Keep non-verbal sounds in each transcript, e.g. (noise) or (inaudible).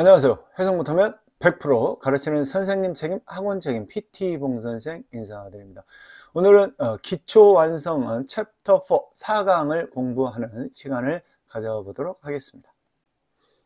안녕하세요. 해석 못하면 100% 가르치는 선생님 책임, 학원 책임, PT 봉 선생 인사드립니다. 오늘은 어, 기초 완성은 챕터 4 4강을 공부하는 시간을 가져보도록 하겠습니다.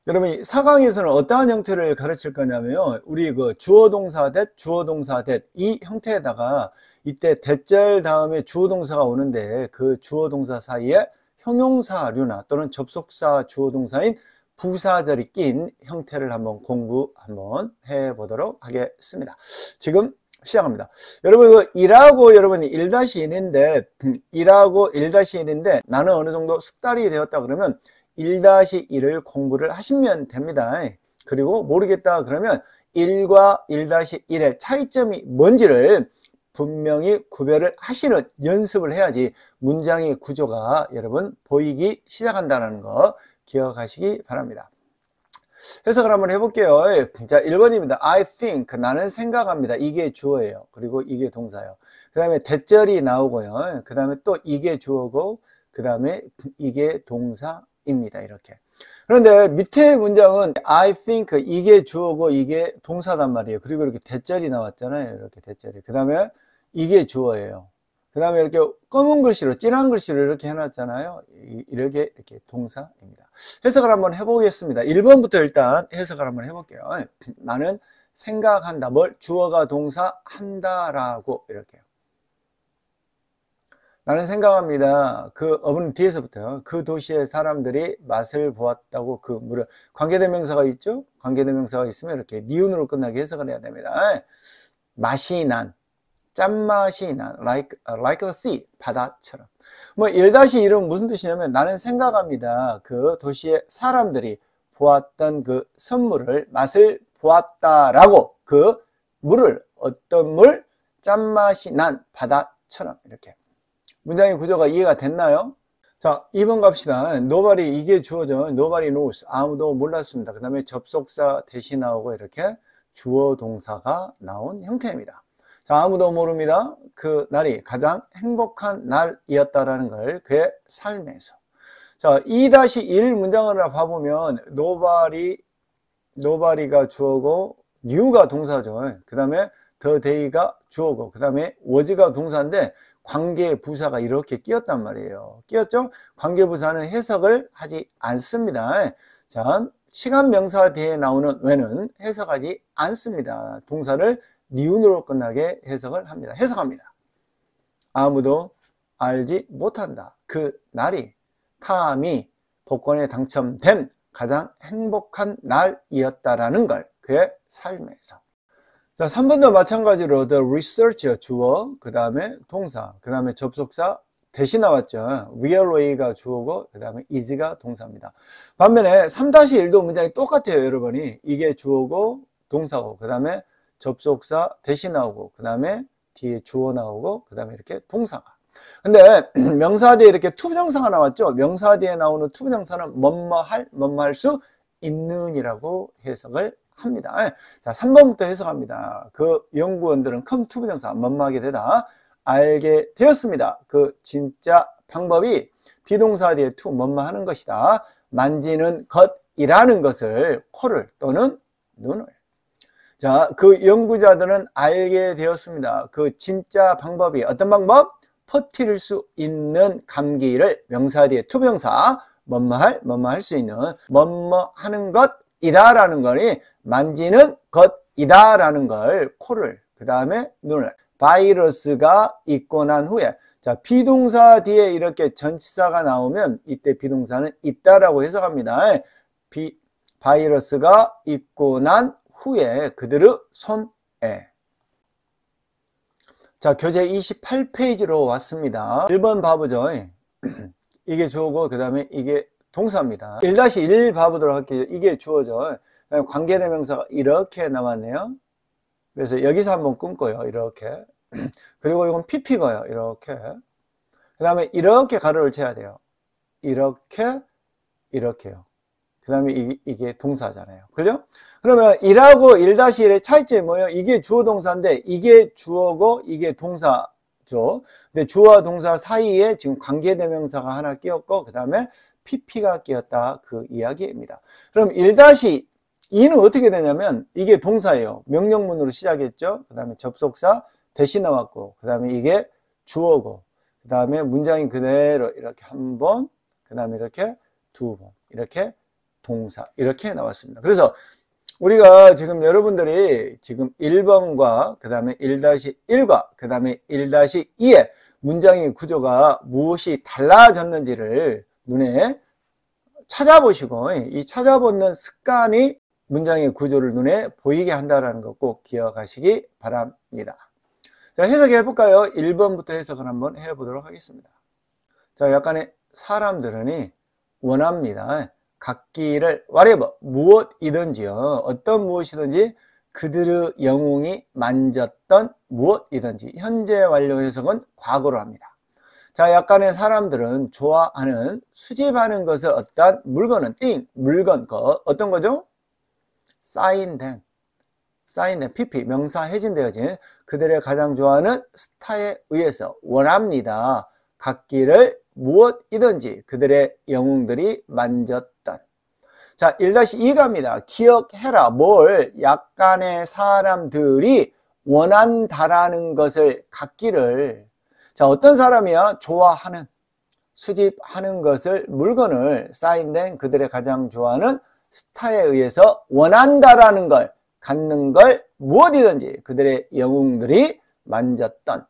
여러분 이 4강에서는 어떠한 형태를 가르칠 거냐면 우리 그 주어 동사 대 주어 동사 대이 형태에다가 이때 대절 다음에 주어 동사가 오는데 그 주어 동사 사이에 형용사류나 또는 접속사 주어 동사인 부사절이 낀 형태를 한번 공부 한번 해보도록 하겠습니다. 지금 시작합니다. 여러분 이거 1하고 여러분이 1-1인데 1하고 1-1인데 나는 어느 정도 숙달이 되었다 그러면 1-1을 공부를 하시면 됩니다. 그리고 모르겠다 그러면 1과 1-1의 차이점이 뭔지를 분명히 구별을 하시는 연습을 해야지 문장의 구조가 여러분 보이기 시작한다는 거 기억하시기 바랍니다. 해석을 한번 해볼게요. 예, 자, 1번입니다. I think. 나는 생각합니다. 이게 주어예요. 그리고 이게 동사예요. 그 다음에 대절이 나오고요. 그 다음에 또 이게 주어고, 그 다음에 이게 동사입니다. 이렇게. 그런데 밑에 문장은 I think 이게 주어고 이게 동사단 말이에요. 그리고 이렇게 대절이 나왔잖아요. 이렇게 대절이. 그 다음에 이게 주어예요. 그 다음에 이렇게 검은 글씨로 진한 글씨로 이렇게 해놨잖아요 이렇게 이렇게 동사입니다 해석을 한번 해보겠습니다 1번부터 일단 해석을 한번 해볼게요 나는 생각한다 뭘 주어가 동사 한다라고 이렇게 나는 생각합니다. 그 어분 뒤에서부터요. 그 도시의 사람들이 맛을 보았다고 그 물을 관계대명사가 있죠. 관계대명사가 있으면 이렇게 니은으로 끝나게 해석을 해야 됩니다. 맛이 난 짠맛이 난 like, 어, like the sea 바다처럼 뭐 1-1은 무슨 뜻이냐면 나는 생각합니다 그 도시의 사람들이 보았던 그 선물을 맛을 보았다라고 그 물을 어떤 물 짠맛이 난 바다처럼 이렇게 문장의 구조가 이해가 됐나요? 자 2번 갑시다 노발이 이게 주어전 노발이 노스 아무도 몰랐습니다 그 다음에 접속사 대신 나오고 이렇게 주어 동사가 나온 형태입니다 자, 아무도 모릅니다. 그 날이 가장 행복한 날이었다라는 걸 그의 삶에서. 자, 2-1 문장을 봐보면 노바리 노바리가 주어고 뉴가 동사죠. 그다음에 더 데이가 주어고 그다음에 워즈가 동사인데 관계 부사가 이렇게 끼었단 말이에요. 끼었죠? 관계 부사는 해석을 하지 않습니다. 자, 시간 명사 대에 나오는 왜는 해석하지 않습니다. 동사를 니은으로 끝나게 해석을 합니다. 해석합니다. 아무도 알지 못한다. 그 날이 타함이 복권에 당첨된 가장 행복한 날이었다라는 걸 그의 삶에서. 자, 3번도 마찬가지로 the r e s e a r c h 주어, 그 다음에 동사, 그 다음에 접속사 대신 나왔죠. realway가 주어고, 그 다음에 is가 동사입니다. 반면에 3-1도 문장이 똑같아요, 여러분이. 이게 주어고, 동사고, 그 다음에 접속사 대신 나오고 그 다음에 뒤에 주어 나오고 그 다음에 이렇게 동사가 근데 (clears throat) 명사 뒤에 이렇게 투부정사가 나왔죠 명사 뒤에 나오는 투부정사는 뭐뭐 할, 뭐뭐 할수 있는 이라고 해석을 합니다 자 3번부터 해석합니다 그 연구원들은 큰 투부정사 뭐뭐하게 되다 알게 되었습니다 그 진짜 방법이 비동사 뒤에 투 뭐뭐 하는 것이다 만지는 것이라는 것을 코를 또는 눈을 자, 그 연구자들은 알게 되었습니다. 그 진짜 방법이 어떤 방법? 퍼트릴수 있는 감기를 명사 뒤에 투명사 뭐뭐할 뭐뭐할 수 있는 뭐뭐하는 것이다라는 거니 만지는 것이다라는 걸 코를 그 다음에 눈을 바이러스가 있고 난 후에 자 비동사 뒤에 이렇게 전치사가 나오면 이때 비동사는 있다라고 해석합니다. 비 바이러스가 있고 난 후에 그들의 손에 자 교재 28페이지로 왔습니다 1번 바보죠 (clears throat) 이게 주어고 그 다음에 이게 동사입니다 1-1 바보도록 할게요 이게 주어죠 관계대명사가 이렇게 남았네요 그래서 여기서 한번 끊고요 이렇게 (clears throat) 그리고 이건 PP가요 이렇게 그 다음에 이렇게 가로를 쳐야 돼요 이렇게 이렇게요 그 다음에 이게 동사잖아요. 그죠? 그러면 일하고 일-1의 차이점이 뭐예요? 이게 주어 동사인데 이게 주어고 이게 동사죠. 근데 주어와 동사 사이에 지금 관계대명사가 하나 끼었고 그 다음에 PP가 끼었다 그 이야기입니다. 그럼 일 2는 어떻게 되냐면 이게 동사예요. 명령문으로 시작했죠. 그 다음에 접속사 대신 나왔고 그 다음에 이게 주어고 그 다음에 문장이 그대로 이렇게 한 번, 그 다음에 이렇게 두 번, 이렇게 동사 이렇게 나왔습니다. 그래서 우리가 지금 여러분들이 지금 1번과 그 다음에 1-1과 그 다음에 1-2의 문장의 구조가 무엇이 달라졌는지를 눈에 찾아보시고 이 찾아보는 습관이 문장의 구조를 눈에 보이게 한다는 것 꼭 기억하시기 바랍니다. 자, 해석해 볼까요? 1번부터 해석을 한번 해 보도록 하겠습니다. 자, 약간의 사람들은 원합니다. 각기를 whatever 무엇이든지요 어떤 무엇이든지 그들의 영웅이 만졌던 무엇이든지 현재 완료 해석은 과거로 합니다 자 약간의 사람들은 좋아하는 수집하는 것을 어떤 물건은 t 물건 거 어떤 거죠? 쌓인된 쌓인된 PP 명사 해진되어진 그들의 가장 좋아하는 스타에 의해서 원합니다. 각기를 무엇이든지 그들의 영웅들이 만졌던 자 1-2갑니다 기억해라 뭘 약간의 사람들이 원한다라는 것을 갖기를 자 어떤 사람이야 좋아하는 수집하는 것을 물건을 쌓인된 그들의 가장 좋아하는 스타에 의해서 원한다라는 걸 갖는 걸 무엇이든지 그들의 영웅들이 만졌던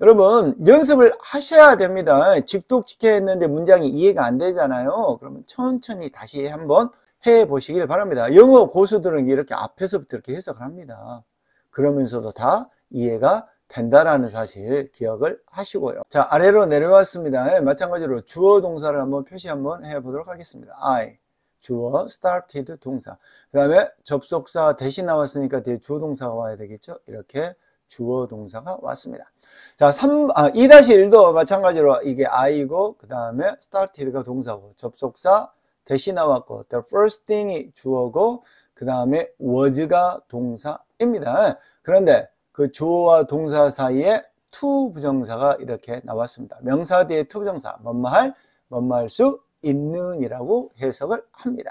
여러분 연습을 하셔야 됩니다. 직독직해 했는데 문장이 이해가 안 되잖아요. 그러면 천천히 다시 한번 해 보시길 바랍니다. 영어 고수들은 이렇게 앞에서부터 이렇게 해석을 합니다. 그러면서도 다 이해가 된다라는 사실 기억을 하시고요. 자, 아래로 내려왔습니다. 예, 마찬가지로 주어 동사를 한번 표시 한번 해 보도록 하겠습니다. I 주어 started 동사. 그다음에 접속사 대신 나왔으니까 뒤에 주어 동사가 와야 되겠죠? 이렇게 주어 동사가 왔습니다. 자, 3, 아, 2-1도 마찬가지로 이게 I고, 그 다음에 started가 동사고, 접속사 대신 나왔고, the first thing이 주어고, 그 다음에 was가 동사입니다. 그런데 그 주어와 동사 사이에 to 부정사가 이렇게 나왔습니다. 명사 뒤에 to 부정사, 뭔말, 뭔말 수 있는 이라고 해석을 합니다.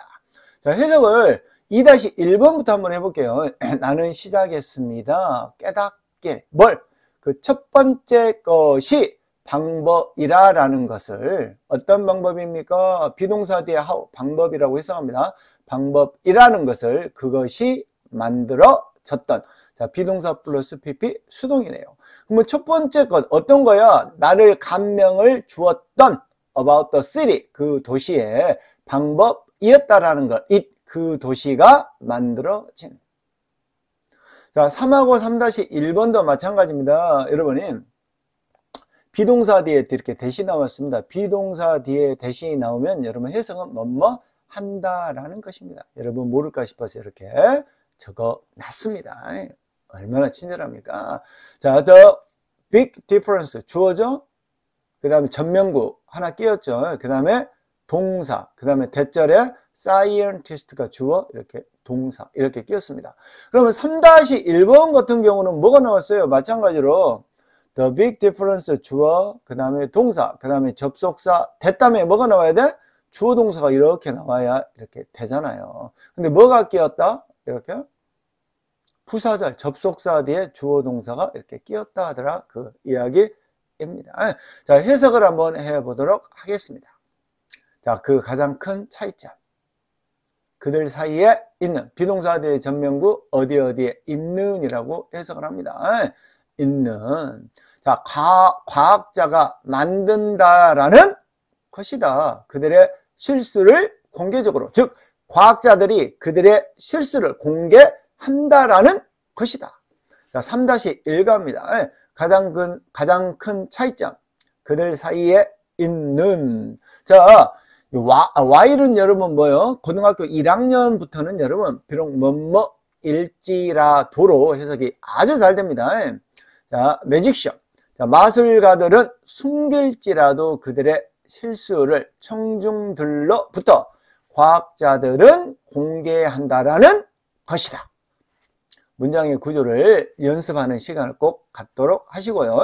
자, 해석을 2-1번부터 한번 해볼게요. (clears throat) 나는 시작했습니다. 깨닫 길 뭘? 그 첫 번째 것이 방법이라라는 것을 어떤 방법입니까? 비동사 뒤에 방법이라고 해석합니다. 방법이라는 것을 그것이 만들어졌던 자, 비동사 플러스 PP 수동이네요. 그러면 첫 번째 것 어떤 거야? 나를 감명을 주었던 about the city 그 도시의 방법이었다라는 것. i 그 도시가 만들어진 자, 3하고 3-1번도 마찬가지입니다. 여러분이 비동사 뒤에 이렇게 대시 나왔습니다. 비동사 뒤에 대시 나오면 여러분 해석은 뭐 뭐 한다라는 것입니다. 여러분 모를까 싶어서 이렇게 적어 놨습니다. 얼마나 친절합니까? 자, the big difference 주어죠? 그 다음에 전명구 하나 끼웠죠. 그 다음에 동사, 그 다음에 대절에 scientist가 주어 이렇게 동사 이렇게 끼었습니다. 그러면 3-1번 같은 경우는 뭐가 나왔어요? 마찬가지로 the big difference 주어, 그 다음에 동사, 그 다음에 접속사 됐다음 뭐가 나와야 돼? 주어 동사가 이렇게 나와야 이렇게 되잖아요. 근데 뭐가 끼었다? 이렇게 부사절, 접속사 뒤에 주어 동사가 이렇게 끼었다 하더라 그 이야기입니다. 아, 자 해석을 한번 해보도록 하겠습니다. 자 그 가장 큰 차이점. 그들 사이에 있는 비동사 뒤의 전명구 어디 어디에 있는 이라고 해석을 합니다 있는 자 과, 과학자가 만든다라는 것이다 그들의 실수를 공개적으로 즉 과학자들이 그들의 실수를 공개한다라는 것이다 자 3-1갑니다 가장 큰, 가장 큰 차이점 그들 사이에 있는 자 와, 와일은 여러분 뭐요? 고등학교 1학년부터는 여러분 비록 뭐뭐 일지라도로 해석이 아주 잘 됩니다. 자, 매직쇼. 자, 마술가들은 숨길지라도 그들의 실수를 청중들로부터 과학자들은 공개한다라는 것이다. 문장의 구조를 연습하는 시간을 꼭 갖도록 하시고요.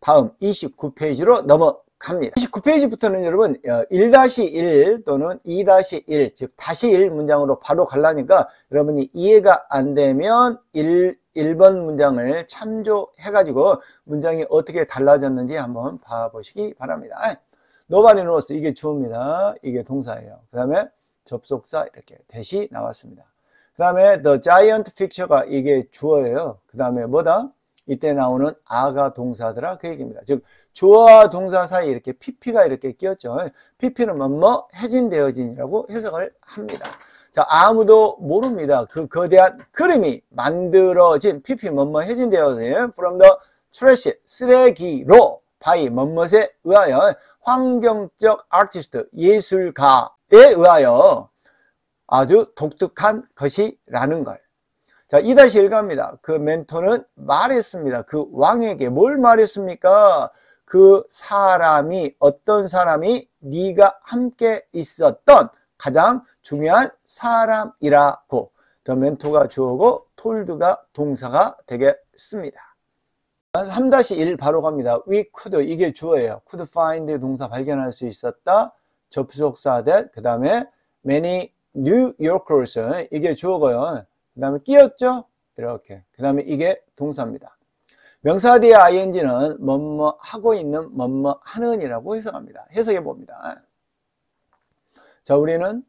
다음 29페이지로 넘어 갑니다 29페이지부터는 여러분 1-1 어, 또는 2-1 즉 다시 1 문장으로 바로 갈라니까 여러분이 이해가 안 되면 1, 1번 문장을 참조해 가지고 문장이 어떻게 달라졌는지 한번 봐보시기 바랍니다 노바리 노스 이게 주어입니다 이게 동사예요 그 다음에 접속사 이렇게 대시 나왔습니다 그 다음에 the giant picture가 이게 주어예요 그 다음에 뭐다? 이때 나오는 아가 동사더라 그 얘기입니다. 즉주어 동사 사이 이렇게 pp가 이렇게 끼었죠. pp는 뭐뭐 해진되어진이라고 해석을 합니다. 자 아무도 모릅니다. 그 거대한 그림이 만들어진 pp 뭐뭐 해진되어진 from the trash 쓰레기로 바이 뭐뭐에 의하여 환경적 아티스트 예술가에 의하여 아주 독특한 것이라는 걸 자, 2-1 갑니다. 그 멘토는 말했습니다. 그 왕에게 뭘 말했습니까? 그 사람이 어떤 사람이 네가 함께 있었던 가장 중요한 사람이라고 더 멘토가 주어고 톨드가 동사가 되겠습니다. 3-1 바로 갑니다. We could 이게 주어예요. could find 동사 발견할 수 있었다. 접속사 that 그 다음에 many New Yorkers 이게 주어고요. 그 다음에 끼었죠? 이렇게. 그 다음에 이게 동사입니다. 명사 뒤에 ing는 뭐뭐 하고 있는 뭐뭐 하는이라고 해석합니다. 해석해 봅니다. 자, 우리는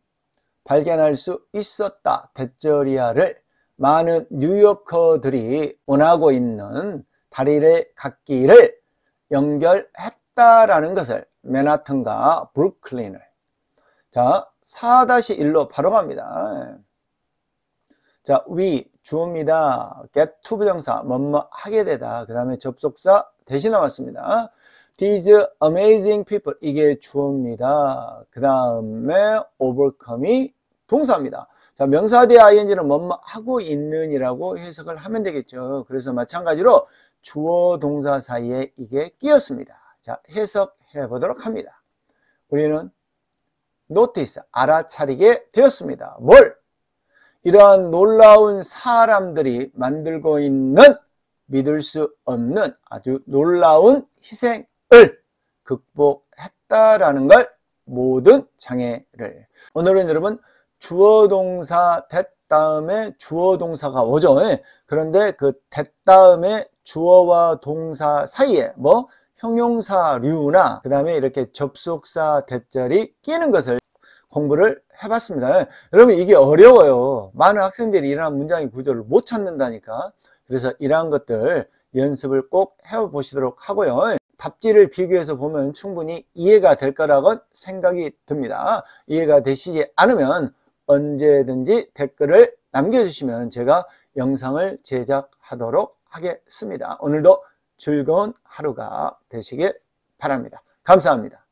발견할 수 있었다. 대절리아를 많은 뉴요커들이 원하고 있는 다리를 갖기를 연결했다라는 것을 맨하튼과 브루클린을 자, 4-1로 바로 갑니다. 자, 위, 주어입니다. get to 부정사, 뭐뭐 하게 되다. 그 다음에 접속사 대신 나왔습니다. These amazing people, 이게 주어입니다. 그 다음에 overcome이 동사입니다. 자, 명사 뒤에 ing는 뭐뭐 하고 있는 이라고 해석을 하면 되겠죠. 그래서 마찬가지로 주어 동사 사이에 이게 끼었습니다. 자, 해석해 보도록 합니다. 우리는 notice, 알아차리게 되었습니다. 뭘? 이러한 놀라운 사람들이 만들고 있는 믿을 수 없는 아주 놀라운 희생을 극복했다라는 걸 모든 장애를 오늘은 여러분 주어 동사 됐 다음에 주어 동사가 오죠 예. 그런데 그 됐 다음에 주어와 동사 사이에 뭐 형용사류나 그 다음에 이렇게 접속사 대절이 끼는 것을 공부를 해봤습니다. 여러분 이게 어려워요. 많은 학생들이 이러한 문장의 구조를 못 찾는다니까. 그래서 이러한 것들 연습을 꼭 해보시도록 하고요. 답지를 비교해서 보면 충분히 이해가 될 거라고 생각이 듭니다. 이해가 되시지 않으면 언제든지 댓글을 남겨주시면 제가 영상을 제작하도록 하겠습니다. 오늘도 즐거운 하루가 되시길 바랍니다. 감사합니다.